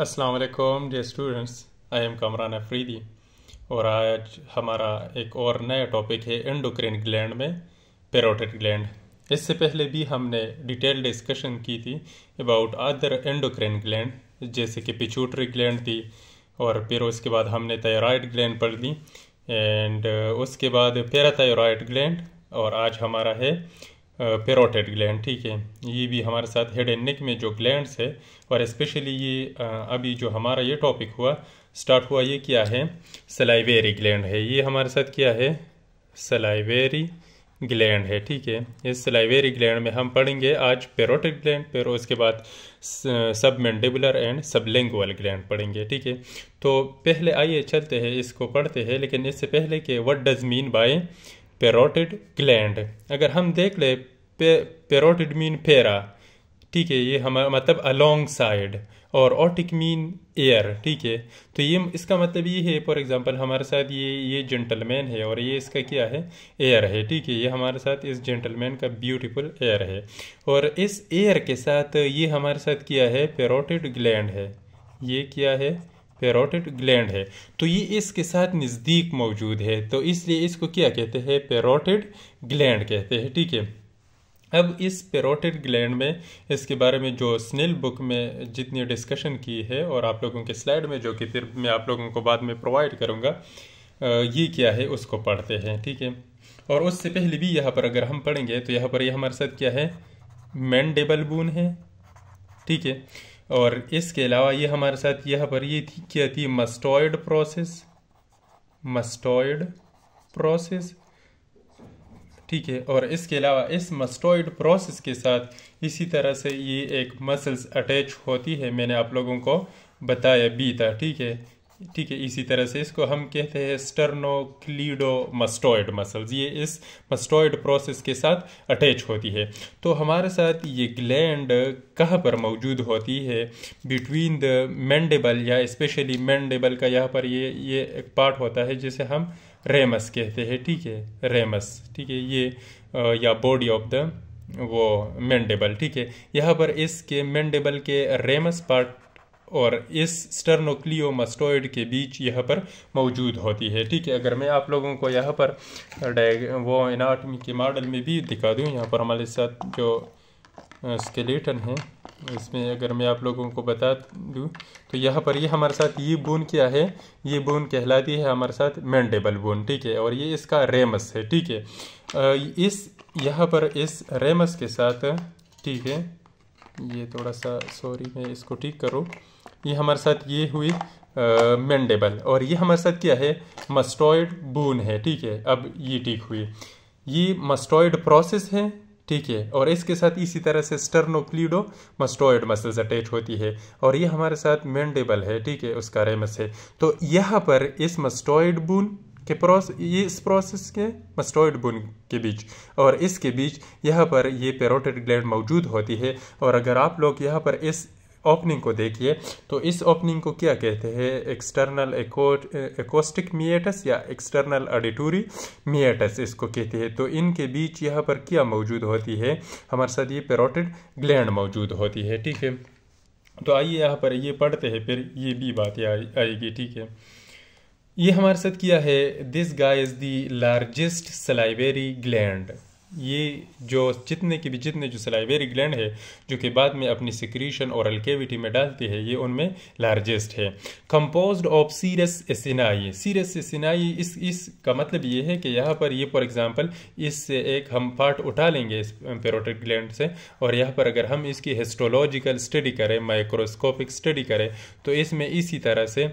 अस्सलाम वालेकुम dear students I am Kamran Afridi और आज हमारा एक और नया टॉपिक है एंडोक्रेन ग्लैंड में पेरोटेड ग्लैंड इससे पहले भी हमने डिटेल डिस्कशन की थी अबाउट अदर एंडोक्रेन ग्लैंड जैसे कि पिचूटरी ग्लैंड थी और फिर उसके बाद हमने थायराइड ग्लैंड पढ़ दी एंड उसके बाद पैराथायराइड ग्लैंड और आज हमारा है पेरोटेड ग्लैंड ठीक है ये भी हमारे साथ हेड एंड नेक में जो ग्लैंड्स है और स्पेशली ये अभी जो हमारा ये टॉपिक हुआ स्टार्ट हुआ ये क्या है सलाइवेरी ग्लैंड है ये हमारे साथ क्या है सलाइवेरी ग्लैंड है ठीक है इस सलाइवेरी ग्लैंड में हम पढ़ेंगे आज पेरोटेड ग्लैंड पेरो उसके बाद सब मैंडेबुलर एंड सबलिंगुअल ग्लैंड पढ़ेंगे ठीक है तो पहले आइए चलते हैं इसको पढ़ते हैं लेकिन इससे पहले कि what does mean by parotid gland अगर हम देख ले पे पेरोटिड मीन पेरा ठीक है ये हम मतलब अलोंग साइड और ऑटिक मीन एयर ठीक है तो ये इसका मतलब ये है फॉर एग्जांपल हमारे साथ ये ये जेंटलमैन है और ये इसका क्या है एयर है ठीक है ये हमारे साथ इस जेंटलमैन का ब्यूटीफुल एयर है और इस एयर के साथ ये हमारे साथ क्या है पेरोटिड ग्लैंड है ये क्या है पेरोटिड ग्लैंड है तो ये इसके साथ नज़दीक मौजूद है तो इसलिए इसको क्या कहते हैं पेरोटिड ग्लैंड कहते हैं ठीक है थीके? अब इस पेरोटिड ग्लैंड में इसके बारे में जो स्निल बुक में जितनी डिस्कशन की है और आप लोगों के स्लाइड में जो कि फिर मैं आप लोगों को बाद में प्रोवाइड करूँगा ये क्या है उसको पढ़ते हैं ठीक है और उससे पहले भी यहाँ पर अगर हम पढ़ेंगे तो यहाँ पर ये यह हमारे साथ क्या है मैंडेबल बून है ठीक है और इसके अलावा ये हमारे साथ यहाँ पर ये थी क्या थी मस्टॉयड प्रोसेस मस्टॉयड प्रोसेस ठीक है और इसके अलावा इस मस्टोइड प्रोसेस के साथ इसी तरह से ये एक मसल्स अटैच होती है मैंने आप लोगों को बताया बीता ठीक है ठीक है इसी तरह से इसको हम कहते हैं स्टर्नोक्लीडो मस्टोइड मसल्स ये इस मस्टोइड प्रोसेस के साथ अटैच होती है तो हमारे साथ ये ग्लैंड कहाँ पर मौजूद होती है बिटवीन द मैंडेबल या स्पेशली मैंडेबल का यहाँ पर ये ये एक पार्ट होता है जिसे हम रेमस कहते हैं ठीक है रेमस ठीक है ये या बॉडी ऑफ द वो मेंडेबल ठीक है यहाँ पर इसके मेंडेबल के रेमस पार्ट और इस स्टर्नोक्लियो मस्टोइड के बीच यहाँ पर मौजूद होती है ठीक है अगर मैं आप लोगों को यहाँ पर वो एनाटमी के मॉडल में भी दिखा दूँ यहाँ पर हमारे साथ जो स्केलेटन है इसमें अगर मैं आप लोगों को बता दूँ तो यहाँ पर ये हमारे साथ ये बोन क्या है ये बोन कहलाती है हमारे साथ मैंडेबल बोन ठीक है और ये इसका रेमस है ठीक है इस यहाँ पर इस रेमस के साथ ठीक है ये थोड़ा सा सॉरी मैं इसको ठीक करूँ ये हमारे साथ ये हुई मैंडेबल और ये हमारे साथ क्या है मस्टॉयड बोन है ठीक है अब ये ठीक हुई ये मस्टॉइड प्रोसेस है ठीक है और इसके साथ इसी तरह से स्टर्नोक्लीडो मस्टोइड मसल्स अटैच होती है और ये हमारे साथ मैंडेबल है ठीक है उसका रेमस है तो यहाँ पर इस मस्टोइड बुन के प्रोस ये इस प्रोसेस के मस्टोइड बुन के बीच और इसके बीच यहाँ पर ये पेरोटेड ग्लैंड मौजूद होती है और अगर आप लोग यहाँ पर इस ओपनिंग को देखिए तो इस ओपनिंग को क्या कहते हैं एक्सटर्नल एकोस्टिक मिएटस या एक्सटर्नल ऑडिटोरी मिएटस इसको कहते हैं तो इनके बीच यहाँ पर क्या मौजूद होती है हमारे साथ ये पेरोटिड ग्लैंड मौजूद होती है ठीक है तो आइए यहाँ पर ये पढ़ते हैं फिर ये भी बातें आएगी ठीक है ये हमारे साथ किया है this guy is the largest salivary gland ये जो जितने की भी जितने जो सलाइवेरी ग्लैंड है जो कि बाद में अपनी सिक्रीशन और अल्केविटी में डालती है ये उनमें लार्जेस्ट है compose of serous acini serous acini इस इस का मतलब ये है कि यहाँ पर ये फॉर एग्जांपल इससे एक हम पार्ट उठा लेंगे इस पेरोटिक ग्लैंड से और यहाँ पर अगर हम इसकी हिस्टोलॉजिकल स्टडी करें माइक्रोस्कोपिक स्टडी करें तो इसमें इसी तरह से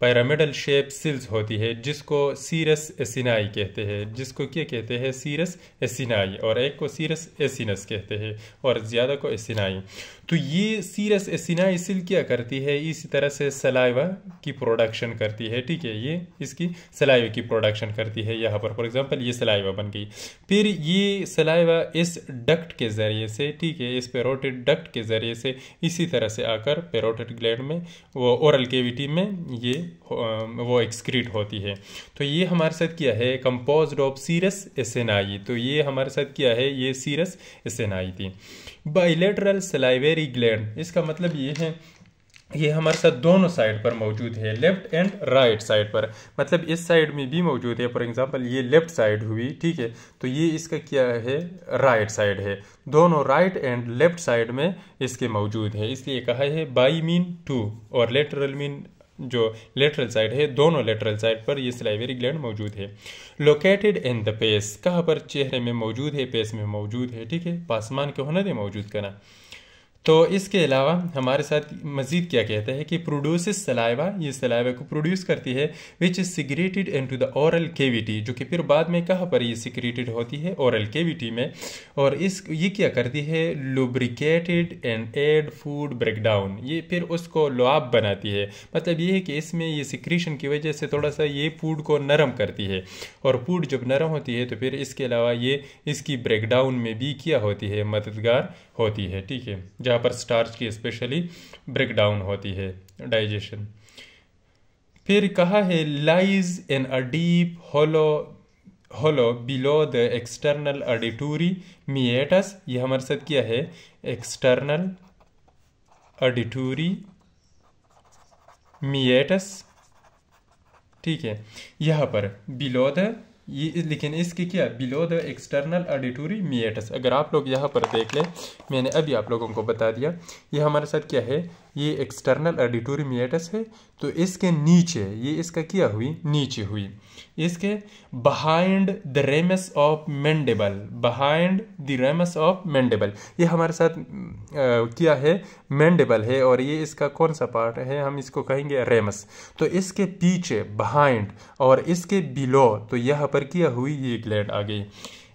पैरामिडल शेप सिल्स होती है जिसको सीरस एसिनाई कहते हैं जिसको क्या कहते हैं सीरस एसिनाई सिनाई और एक को सीरस एसिनस कहते हैं और ज़्यादा को एसिनाई तो ये सीरस इसल क्या करती है इसी तरह से सलाइवा की प्रोडक्शन करती है ठीक है ये इसकी सलाइवा की प्रोडक्शन करती है यहाँ पर फॉर एग्जांपल ये सलाइवा बन गई फिर ये सलाइवा इस डक्ट के ज़रिए से ठीक है इस पेरोटिड डक्ट के ज़रिए से इसी तरह से आकर पेरोटिड ग्लैंड में वो ओरल केविटी में ये वो एक्सक्रीट होती है तो ये हमारे साथ क्या है कंपोज ऑफ सीरस एसेनाई तो ये हमारे साथ क्या है ये सीरस एसेनाई थी बाइलेटरल सलाइवेरी ग्लैंड इसका मतलब ये है ये हमारे साथ दोनों साइड पर मौजूद है लेफ्ट एंड राइट साइड पर मतलब इस साइड में भी मौजूद है फॉर एग्जांपल ये लेफ्ट साइड हुई ठीक है तो ये इसका क्या है राइट साइड है दोनों राइट एंड लेफ्ट साइड में इसके मौजूद है इसलिए कहा है बाई मीन टू और लेटरल मीन जो लेटरल साइड है दोनों लेटरल साइड पर ये सिलाईवेरी ग्लैंड मौजूद है लोकेटेड इन द पेस कहाँ पर चेहरे में मौजूद है पेस में मौजूद है ठीक है पासमान के होनर है मौजूद करना तो इसके अलावा हमारे साथ मजीद क्या कहते हैं कि प्रोड्यूस सलाइवा ये सलाइवा को प्रोड्यूस करती है which is secreted into the oral cavity जो कि फिर बाद में कहाँ पर ये सिक्रेटेड होती है औरल केविटी में और इस ये क्या करती है lubricated and aid food breakdown ये फिर उसको लुआब बनाती है मतलब ये है कि इसमें ये सिक्रीशन की वजह से थोड़ा सा ये फूड को नरम करती है और फूड जब नरम होती है तो फिर इसके अलावा ये इसकी ब्रेकडाउन में भी क्या होती है मददगार होती है ठीक है जहाँ जहाँ पर स्टार्च की स्पेशली ब्रेक डाउन होती है डाइजेशन फिर कहा है lies in a deep hollow hollow below the external auditory meatus ये हमारे साथ क्या है एक्सटर्नल ऑडिटोरी मिएटस ठीक है यहाँ पर बिलो द ये लेकिन इसकी क्या below the external auditory meatus अगर आप लोग यहाँ पर देख लें मैंने अभी आप लोगों को बता दिया ये हमारे साथ क्या है ये एक्सटर्नल ऑडिटोरी मिएटस है तो इसके नीचे ये इसका क्या हुई नीचे हुई इसके behind the ramus of mandible behind the ramus of mandible ये हमारे साथ आ, क्या है मैंडेबल है और ये इसका कौन सा पार्ट है हम इसको कहेंगे रेमस तो इसके पीछे बहाइंड और इसके बिलो तो यहाँ पर क्या हुई ये ग्लैंड आ गई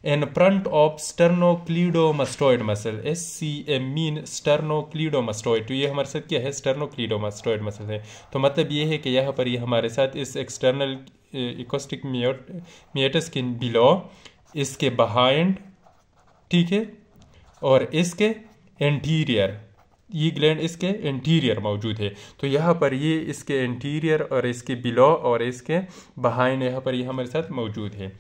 in front of sternocleidomastoid muscle S C M mean sternocleidomastoid तो ये हमारे साथ क्या है स्टर्नोक्लीडोमास्टोइड मसल है तो मतलब ये है कि यहाँ पर ये हमारे साथ इस एक्सटर्नल इकोस्टिक मियटस के बिलो इसके बहाइंड ठीक है और इसके एंटीरियर ये ग्लैंड इसके इंटीरियर मौजूद है तो यहाँ पर ये इसके इंटीरियर और इसके बिलो और इसके बहाइन यहाँ पर ये हमारे साथ मौजूद है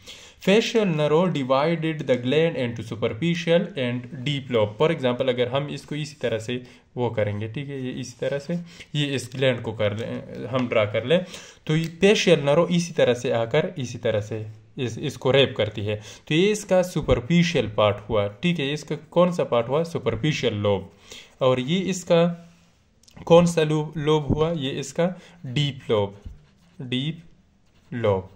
facial nerve divided the gland and to superficial and deep lobe for example अगर हम इसको इसी तरह से वो करेंगे ठीक है ये इसी तरह से ये इस ग्लैंड को कर लें हम ड्रा कर लें तो ये फेशियल नरो इसी तरह से आकर इसी तरह से इस इसको रेप करती है तो ये इसका सुपरफिशियल पार्ट हुआ ठीक है इसका कौन सा पार्ट हुआ सुपरफिशियल लोब और ये इसका कौन सा लोब लोब हुआ ये इसका डीप लोब डीप लोब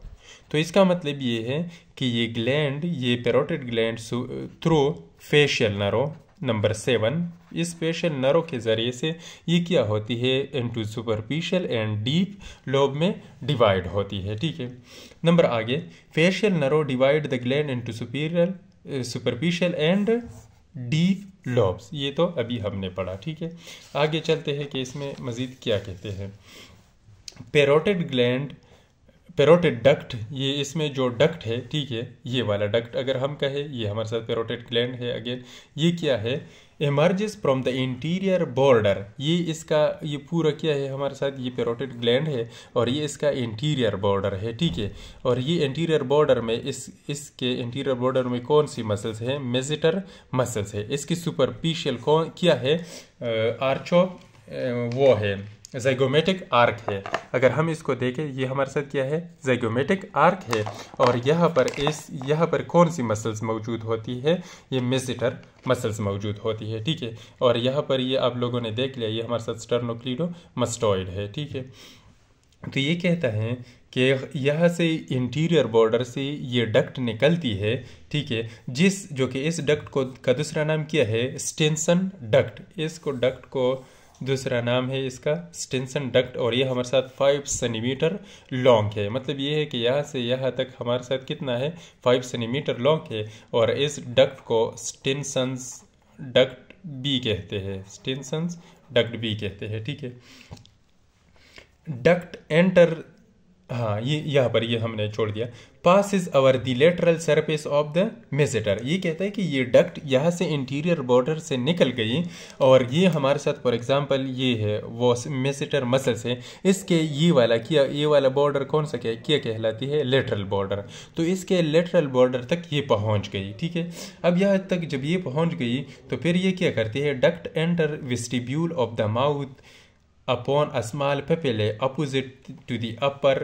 तो इसका मतलब ये है कि ये ग्लैंड ये parotid gland through facial nerve number seven इस फेशियल नरो के ज़रिए से ये क्या होती है into superficial and deep lobe में डिवाइड होती है ठीक है नंबर आगे facial nerve divide the gland into superior superficial and D hmm. Lobes ये तो अभी हमने पढ़ा ठीक है आगे चलते हैं कि इसमें मज़ीद क्या कहते हैं पेरोटेड ग्लैंड पेरोटेड डक्ट ये इसमें जो डक्ट है ठीक है ये वाला डक्ट अगर हम कहें ये हमारे साथ पेरोटेड ग्लैंड है अगेन ये क्या है emerges from the interior border ये इसका ये पूरा क्या है हमारे साथ ये पेरोटेड ग्लैंड है और ये इसका इंटीरियर बॉर्डर है ठीक है और ये इंटीरियर बॉर्डर में इस इसके इंटीरियर बॉर्डर में कौन सी मसल्स हैं मेजिटर मसल्स है इसकी सुपरफिशियल कौन क्या है आर्चो वो है जैगोमेटिक आर्क है अगर हम इसको देखें ये हमारे साथ क्या है जैगोमेटिक आर्क है और यहाँ पर इस यहाँ पर कौन सी मसल्स मौजूद होती है ये मेजिटर मसल्स मौजूद होती है ठीक है और यहाँ पर ये आप लोगों ने देख लिया ये हमारे साथ स्टर्नोक्लीडो मस्टॉइड है ठीक है तो ये कहता है कि यहाँ से इंटीरियर बॉर्डर से ये डक्ट निकलती है ठीक है जिस जो कि इस डक्ट को का दूसरा नाम क्या है स्टेंसन डक्ट इसको डक्ट को दूसरा नाम है इसका स्टेंसन डक्ट और ये हमारे साथ फाइव सेंटीमीटर लॉन्ग है मतलब ये है कि यहाँ से यहाँ तक हमारे साथ कितना है फाइव सेंटीमीटर लॉन्ग है और इस डक्ट को स्टेंसन्स डक्ट बी कहते हैं स्टेंसन्स डक्ट बी कहते हैं ठीक है डक्ट एंटर हाँ ये यहाँ पर ये हमने छोड़ दिया pass is over lateral surface of the masseter ये कहता है कि ये डक्ट यहाँ से इंटीरियर बॉर्डर से निकल गई और ये हमारे साथ फॉर एग्जांपल ये है वो मेजेटर मसल से इसके ये वाला किया ये वाला बॉर्डर कौन सा क्या क्या कहलाती है लेटरल बॉर्डर तो इसके लेटरल बॉर्डर तक ये पहुँच गई ठीक है अब यहाँ तक जब ये पहुँच गई तो फिर ये क्या करती है duct enter vestibule of the mouth upon a small papillae opposite to the upper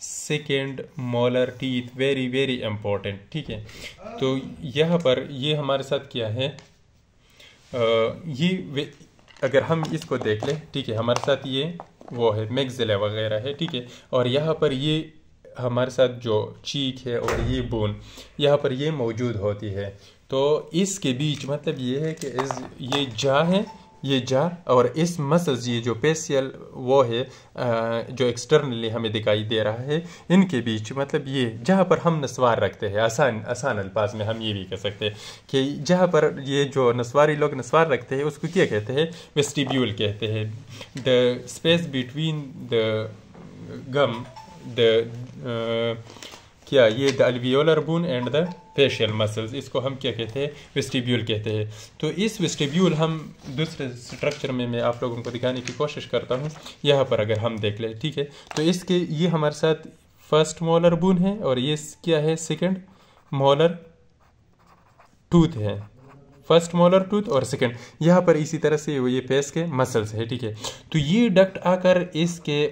second molar teeth very very important ठीक है तो यह पर ये हमारे साथ क्या है आ, ये अगर हम इसको देख लें ठीक है हमारे साथ ये वो है मैगजिला वगैरह है ठीक है और यहाँ पर ये हमारे साथ जो चीक है और ये बोन यहाँ पर ये मौजूद होती है तो इसके बीच मतलब ये है कि इस ये जा है ये जार और इस मसल्स ये जो पेशियल वो है जो एक्सटर्नली हमें दिखाई दे रहा है इनके बीच मतलब ये जहाँ पर हम नस्वार रखते हैं आसान आसान अल्फाज में हम ये भी कह सकते हैं कि जहाँ पर ये जो नस्वारी लोग नस्वार रखते हैं उसको क्या कहते हैं वेस्टिब्यूल कहते हैं the space between the gum the क्या ये the alveolar bone and the facial muscles इसको हम क्या कहते हैं वेस्टिब्यूल कहते हैं तो इस वेस्टिब्यूल हम दूसरे स्ट्रक्चर में मैं आप लोगों को दिखाने की कोशिश करता हूँ यहाँ पर अगर हम देख लें ठीक है तो इसके ये हमारे साथ फर्स्ट मोलर बोन है और ये क्या है सेकेंड मोलर टूथ है फर्स्ट मोलर टूथ और सेकेंड यहाँ पर इसी तरह से ये फेस के मसल्स है ठीक है तो ये डक्ट आकर इसके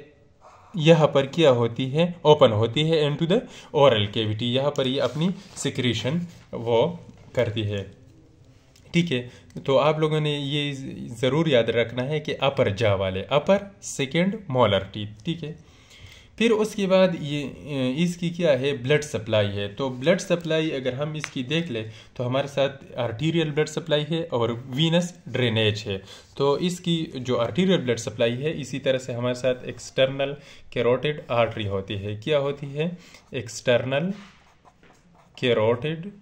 यहाँ पर क्या होती है ओपन होती है and to the oral cavity यहाँ पर ये अपनी सिक्रीशन वो करती है ठीक है तो आप लोगों ने ये ज़रूर याद रखना है कि अपर जा वाले अपर सेकेंड मोलर टीथ ठीक है फिर उसके बाद ये इसकी क्या है ब्लड सप्लाई है तो ब्लड सप्लाई अगर हम इसकी देख ले तो हमारे साथ आर्टीरियल ब्लड सप्लाई है और वीनस ड्रेनेज है तो इसकी जो आर्टीरियल ब्लड सप्लाई है इसी तरह से हमारे साथ एक्सटर्नल कैरोटिड आर्टरी होती है क्या होती है एक्सटर्नल कैरोटिड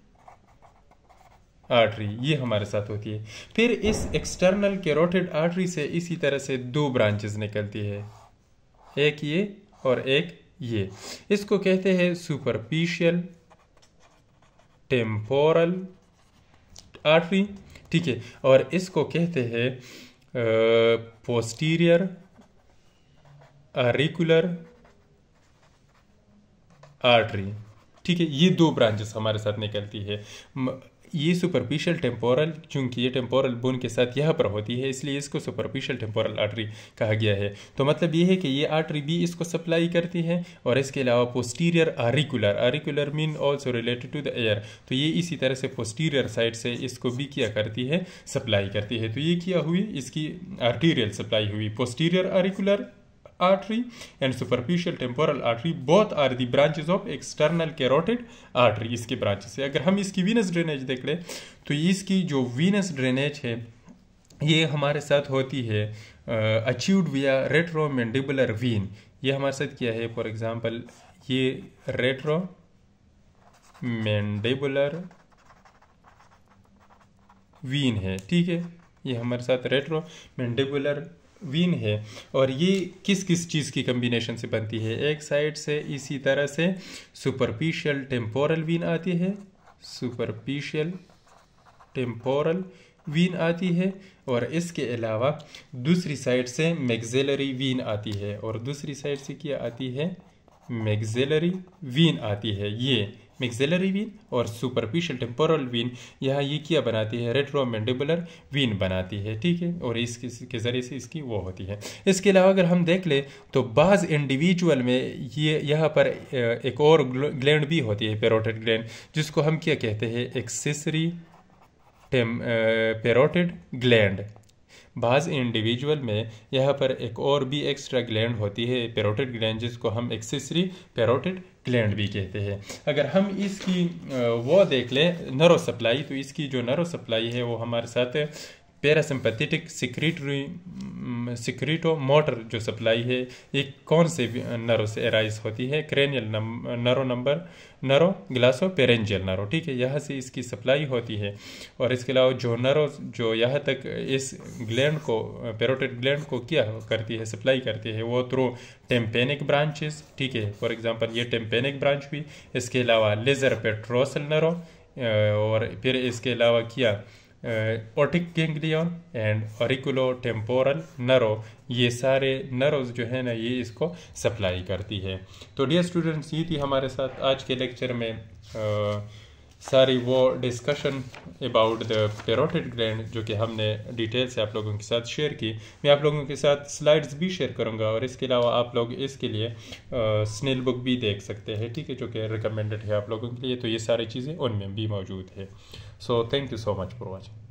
आर्टरी ये हमारे साथ होती है फिर इस एक्सटर्नल कैरोटिड आर्टरी से इसी तरह से दो ब्रांचेस निकलती है एक ये और एक ये इसको कहते हैं सुपरफिशियल टेम्पोरल आर्टरी ठीक है और इसको कहते हैं पोस्टीरियर अरिकुलर आर्टरी ठीक है ये दो ब्रांचेस हमारे साथ निकलती है ये सुपरफिशियल टेम्पोरल चूंकि ये टेम्पोरल बोन के साथ यहाँ पर होती है इसलिए इसको सुपरफिशियल टेम्पोरल आर्टरी कहा गया है तो मतलब ये है कि ये आर्टरी भी इसको सप्लाई करती है और इसके अलावा posterior auricular auricular mean also related to the ear तो ये इसी तरह से पोस्टीरियर साइड से इसको भी किया करती है सप्लाई करती है तो ये किया हुई इसकी आर्टीरियल सप्लाई हुई posterior auricular artery and superficial temporal artery both are the branches of external carotid artery इसके branches है अगर हम इसकी venous drainage देख लें तो इसकी जो venous drainage है ये हमारे साथ होती है अचीव्ड विया रेट्रोमेंडिबुलर वीन ये हमारे साथ क्या है फॉर एग्जांपल ये रेट्रो मैंडेबुलर वीन है ठीक है ये हमारे साथ रेट्रो मैंडेबुलर वीन है और ये किस किस चीज़ की कम्बिनेशन से बनती है एक साइड से इसी तरह से सुपरफिशियल टेम्पोरल वीन आती है सुपरफिशियल टेम्पोरल वीन आती है और इसके अलावा दूसरी साइड से मैगजेलरी वीन आती है और दूसरी साइड से क्या आती है मैगजेलरी वीन आती है ये मिक्सेलरी वीन और सुपरफिशियल टेम्पोरल वीन यह ये क्या बनाती है रेट्रोमेंडिबुलर वीन बनाती है ठीक है और इसके ज़रिए से इसकी वो होती है इसके अलावा अगर हम देख लें तो बाज़ इंडिविजुअल में ये यहाँ पर एक और ग्लैंड भी होती है पेरोटेड ग्लैंड जिसको हम क्या कहते हैं एक्सेसरी टेम पेरोटेड ग्लैंड बाज़ इंडिविजुअल में यहाँ पर एक और भी एक्स्ट्रा ग्लैंड होती है पेरोटेड ग्लैंड जिसको हम एक्सेसरी पेरोटेड ग्लैंड भी कहते हैं अगर हम इसकी वो देख लें नरो सप्लाई तो इसकी जो नरो सप्लाई है वो हमारे साथ पैरासिम्पैथेटिक सिक्रीटरी मोटर जो सप्लाई है ये कौन से नरों से एराइज होती है क्रेनियल नरो नंबर नरो ग्लासो पेरेंजियल नरो ठीक है यहाँ से इसकी सप्लाई होती है और इसके अलावा जो नरो जो यहाँ तक इस ग्लैंड को पेरोटेड ग्लैंड को क्या करती है सप्लाई करती है वो थ्रू टेम्पेनिक ब्रांचेस ठीक है फॉर एग्जांपल ये टेम्पेनिक ब्रांच भी इसके अलावा लेजर पेट्रोसल नरो और फिर इसके अलावा किया otic ganglion and auriculotemporal nerve ये सारे नरोज जो है ना ये इसको सप्लाई करती है तो डियर स्टूडेंट्स ये थी हमारे साथ आज के लेक्चर में आ, सारी वो discussion about the parotid gland जो कि हमने डिटेल से आप लोगों के साथ शेयर की मैं आप लोगों के साथ स्लाइड्स भी शेयर करूंगा और इसके अलावा आप लोग इसके लिए स्नेल बुक भी देख सकते हैं ठीक है जो कि रिकमेंडेड है आप लोगों के लिए तो ये सारी चीज़ें उनमें भी मौजूद है so thank you so much for watching